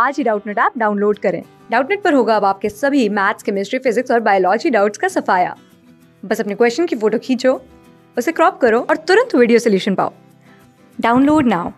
आज ही Doubtnut app download करें डाउटनेट पर होगा अब आपके सभी मैथ्स केमिस्ट्री फिजिक्स और बायोलॉजी डाउट्स का सफाया बस अपने क्वेश्चन की फोटो खींचो उसे क्रॉप करो और तुरंत वीडियो सोल्यूशन पाओ download now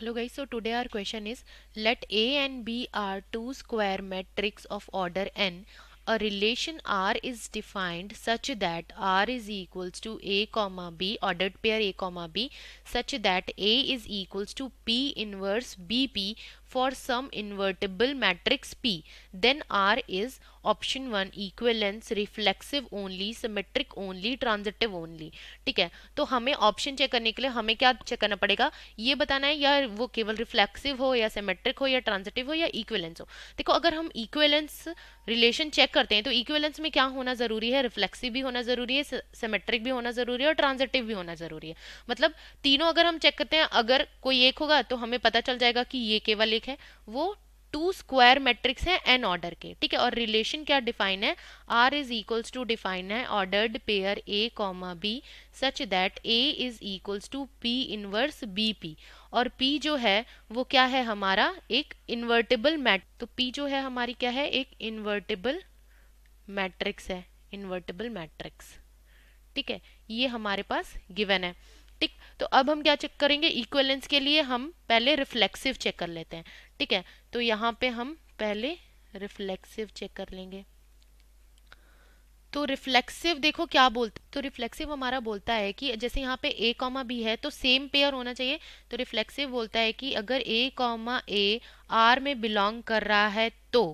hello guys so today our question is let A and B are two square matrix of order n a relation R is defined such that R is equals to A comma B ordered pair A comma B such that A is equals to P inverse BP for some invertible matrix P then R is option 1 equivalence reflexive only symmetric only transitive only ठीक है तो हमें option check करने के लिए हमें क्या check करना पड़ेगा ये बताना है या वो केवल रिफ्लेक्सिव हो या सिमेट्रिक हो या ट्रांजिटिव हो या इक्वेलेंस हो देखो अगर हम इक्वेलेंस रिलेशन चेक चेक करते हैं तो इक्वेलेंस में क्या होना ज़रूरी है रिफ्लेक्सिव भी होना ज़रूरी है सिमेट्रिक भी होना ज़रूरी है और ट्रांजिटिव भी होना ज़रूरी है मतलब तीनों अगर हम चेक करते हैं अगर कोई एक होगा तो हमें पता चल जाएगा कि ये केवल एक है वो टू स्क्वायर मैट्रिक्स है एन ऑर्डर के ठीक है और रिलेशन क्या डिफाइन है R is equals to define है ordered pair A comma B such that A is equals to P inverse B P और पी जो है वो क्या है हमारा एक इन्वर्टेबल मैट तो पी जो है हमारी क्या है एक इन्वर्टेबल मैट्रिक्स है इन्वर्टेबल मैट्रिक्स ठीक है ये हमारे पास गिवन है ठीक तो अब हम क्या चेक करेंगे इक्वेलेंस के लिए हम पहले रिफ्लेक्सिव चेक कर लेते हैं ठीक है तो यहाँ पे हम पहले रिफ्लेक्सिव चेक कर लेंगे तो रिफ्लेक्सिव देखो क्या बोलते तो रिफ्लेक्सिव हमारा बोलता है कि जैसे यहाँ पे ए कॉमा बी है तो सेम पेयर होना चाहिए तो रिफ्लेक्सिव बोलता है कि अगर ए कॉमा ए आर में बिलोंग कर रहा है तो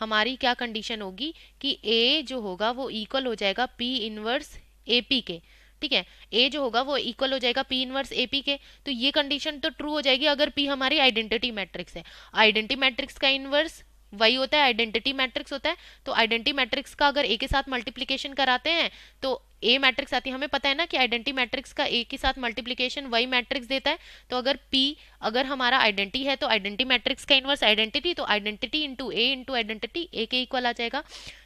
हमारी क्या कंडीशन होगी कि ए जो होगा वो इक्वल हो जाएगा पी इनवर्स ए पी के ठीक है ए जो होगा वो इक्वल हो जाएगा पी इनवर्स ए पी के तो ये कंडीशन तो ट्रू हो जाएगी अगर पी हमारी आइडेंटिटी मैट्रिक्स है आइडेंटिटी मैट्रिक्स का इनवर्स वही होता है आइडेंटिटी मैट्रिक्स होता है तो आइडेंटिटी मैट्रिक्स का अगर ए के साथ मल्टीप्लीकेशन कराते हैं तो ए मैट्रिक्स आती है हमें पता है ना कि आइडेंटिटी मैट्रिक्स का ए के साथ मल्टीप्लीकेशन वही मैट्रिक्स देता है तो अगर पी अगर हमारा आइडेंटिटी है तो आइडेंटिटी मैट्रिक्स का इनवर्स आइडेंटिटी तो identity into A into identity A के इक्वल आ जाएगा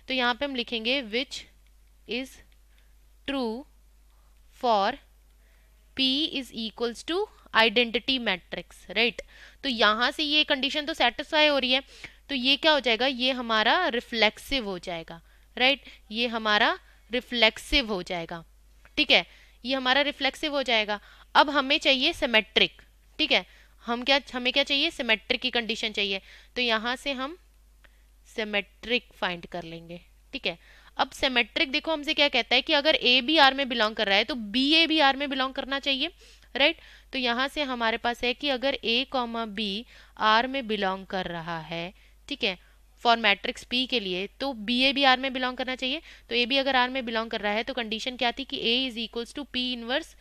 तो यहाँ पे हम लिखेंगे which is true for P is equals to identity matrix right तो यहाँ से ये कंडीशन तो सेटिस्फाई हो रही है तो ये क्या हो जाएगा ये हमारा रिफ्लेक्सिव हो जाएगा राइट right? ये हमारा रिफ्लेक्सिव हो जाएगा ठीक है ये हमारा रिफ्लेक्सिव हो जाएगा अब हमें चाहिए सिमेट्रिक ठीक है हम क्या हमें क्या चाहिए सिमेट्रिक की कंडीशन चाहिए तो यहां से हम सिमेट्रिक फाइंड कर लेंगे ठीक है अब सिमेट्रिक देखो हमसे क्या कहता है कि अगर ए बी आर में बिलोंग कर रहा है तो बी ए बी आर में बिलोंग करना चाहिए राइट right? तो यहां से हमारे पास है कि अगर ए कॉमा बी आर में बिलोंग कर रहा है ठीक है फॉर मैट्रिक्स पी के लिए तो बी ए भी आर में बिलोंग करना चाहिए तो ए बी अगर आर में बिलोंग कर रहा है तो कंडीशन क्या थी कि A is equals to P inverse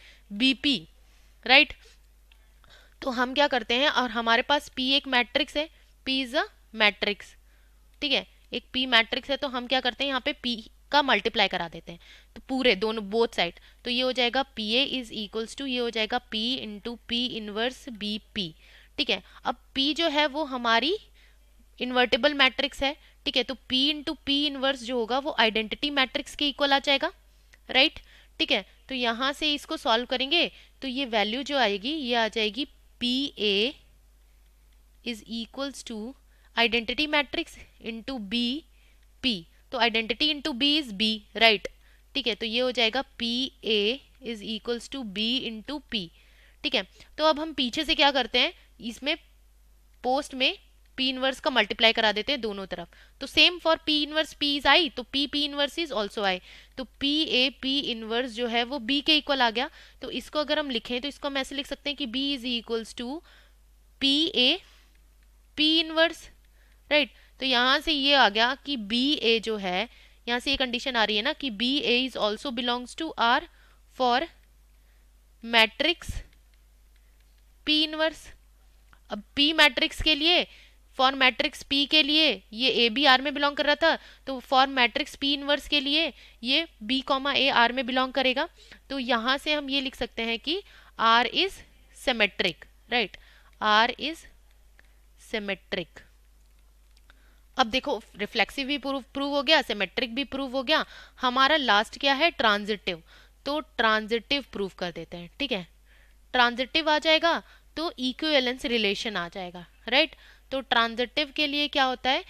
B P right तो हम क्या करते हैं और हमारे पास पी एक मैट्रिक्स है पी इज अ मैट्रिक्स ठीक है एक पी मैट्रिक्स है तो हम क्या करते हैं यहाँ पे पी का मल्टीप्लाई करा देते हैं तो पूरे दोनों बोथ साइड तो ये हो जाएगा P A is equals to ये हो जाएगा P into P inverse B P ठीक है अब पी जो है वो हमारी इन्वर्टेबल मैट्रिक्स है ठीक है तो P इंटू पी इनवर्स जो होगा वो आइडेंटिटी मैट्रिक्स के इक्वल आ जाएगा राइट ठीक है तो यहाँ से इसको सॉल्व करेंगे तो ये वैल्यू जो आएगी ये आ जाएगी P A is equals to identity matrix into B P तो identity into B is B right ठीक है तो ये हो जाएगा P A is equals to B into P ठीक है तो अब हम पीछे से क्या करते हैं इसमें पोस्ट में पी इनवर्स का मल्टीप्लाई करा देते हैं दोनों तरफ तो same for P inverse P is I तो P P inverse is also I तो पी ए पी इनवर्स जो है वो बी के इक्वल आ गया तो इसको अगर हम लिखें तो इसको हम ऐसे लिख सकते हैं कि B is equals to P A P inverse right तो यहां से ये आ गया कि बी ए जो है यहां से ये कंडीशन आ रही है ना कि B A is also belongs to R for matrix P inverse अब पी मैट्रिक्स के लिए फॉर मैट्रिक्स पी के लिए ये ए बी आर में बिलोंग कर रहा था तो फॉर मैट्रिक्स पी इनवर्स के लिए ये बी कॉमा ए आर में बिलोंग करेगा तो यहाँ से हम ये लिख सकते हैं कि R is symmetric right R is symmetric अब देखो रिफ्लेक्सिव भी प्रूव प्रूव हो गया सिमेट्रिक भी प्रूव हो गया हमारा लास्ट क्या है ट्रांजिटिव तो ट्रांजिटिव प्रूव कर देते हैं ठीक है ट्रांजिटिव आ जाएगा तो इक्वेलेंस रिलेशन आ जाएगा राइट right? तो ट्रांजिटिव के लिए क्या होता है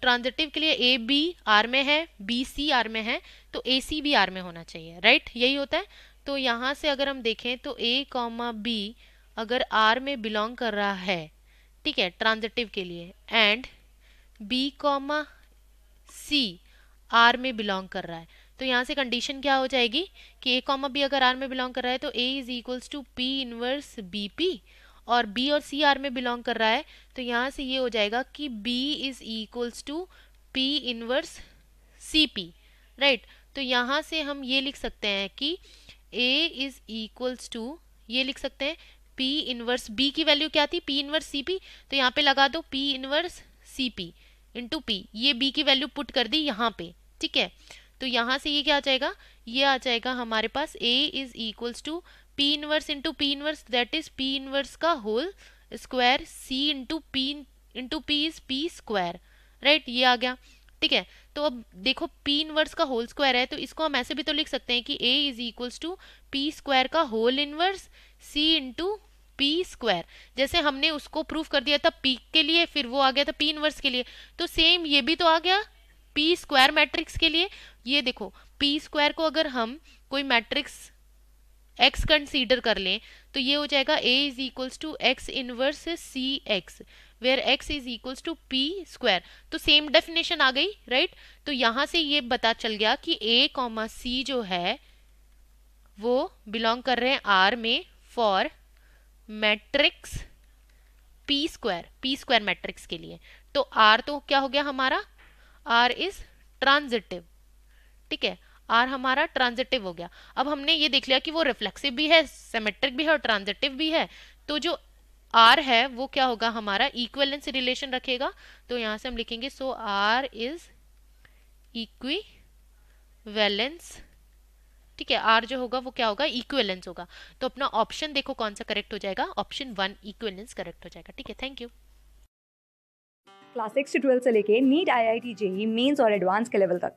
ट्रांजिटिव के लिए ए बी आर में है बी सी आर में है तो ए सी भी आर में होना चाहिए राइट यही होता है तो यहाँ से अगर हम देखें तो ए कॉमा बी अगर आर में बिलोंग कर रहा है ठीक है ट्रांजिटिव के लिए and B comma C R में बिलोंग कर रहा है तो यहाँ से कंडीशन क्या हो जाएगी कि ए कॉमा बी अगर आर में बिलोंग कर रहा है तो A is equals to P inverse B P और बी और सी आर में बिलोंग कर रहा है तो यहाँ से ये हो जाएगा कि B is equals to P inverse C P right तो यहाँ से हम ये लिख सकते हैं कि ए इज इक्वल्स टू ये लिख सकते हैं पी इनवर्स बी की वैल्यू क्या थी पी इनवर्स सी पी तो यहाँ पे लगा दो P inverse C P into P ये बी की वैल्यू पुट कर दी यहाँ पे ठीक है तो यहाँ से ये क्या आ जाएगा ये आ जाएगा हमारे पास A is equals to P inverse into P inverse that is P inverse का whole square C into P into P is P square right ये आ गया ठीक है तो अब देखो पी इनवर्स का होल स्क्वायर है तो इसको हम ऐसे भी तो लिख सकते हैं कि A is equals to P square का whole inverse C into P square जैसे हमने उसको प्रूव कर दिया था पी के लिए फिर वो आ गया था पी इनवर्स के लिए तो सेम ये भी तो आ गया पी स्क्वायर मैट्रिक्स के लिए ये देखो पी स्क्वायर को अगर हम कोई मैट्रिक्स एक्स कंसीडर कर लें तो ये हो जाएगा A is equals to X inverse C X where X is equals to P square तो सेम डेफिनेशन आ गई राइट right? तो यहां से ये पता चल गया कि ए कॉमा सी जो है वो बिलोंग कर रहे हैं आर में for matrix P square P square matrix के लिए तो आर तो क्या हो गया हमारा आर इज ट्रांजिटिव ठीक है आर हमारा ट्रांजिटिव हो गया अब हमने ये देख लिया कि वो रिफ्लेक्सिव भी है सेमेट्रिक भी है और ट्रांजिटिव भी है तो जो आर है वो क्या होगा हमारा इक्वेलेंस रिलेशन रखेगा तो यहाँ से हम लिखेंगे so R is equivalence ठीक है आर जो होगा वो क्या होगा इक्वेलेंस होगा तो अपना ऑप्शन देखो कौन सा करेक्ट हो जाएगा ऑप्शन वन इक्वेलेंस करेक्ट हो जाएगा ठीक है थैंक यू क्लास सिक्स से ट्वेल्थ से लेके NEET I I T JEE mains और एडवांस के लेवल तक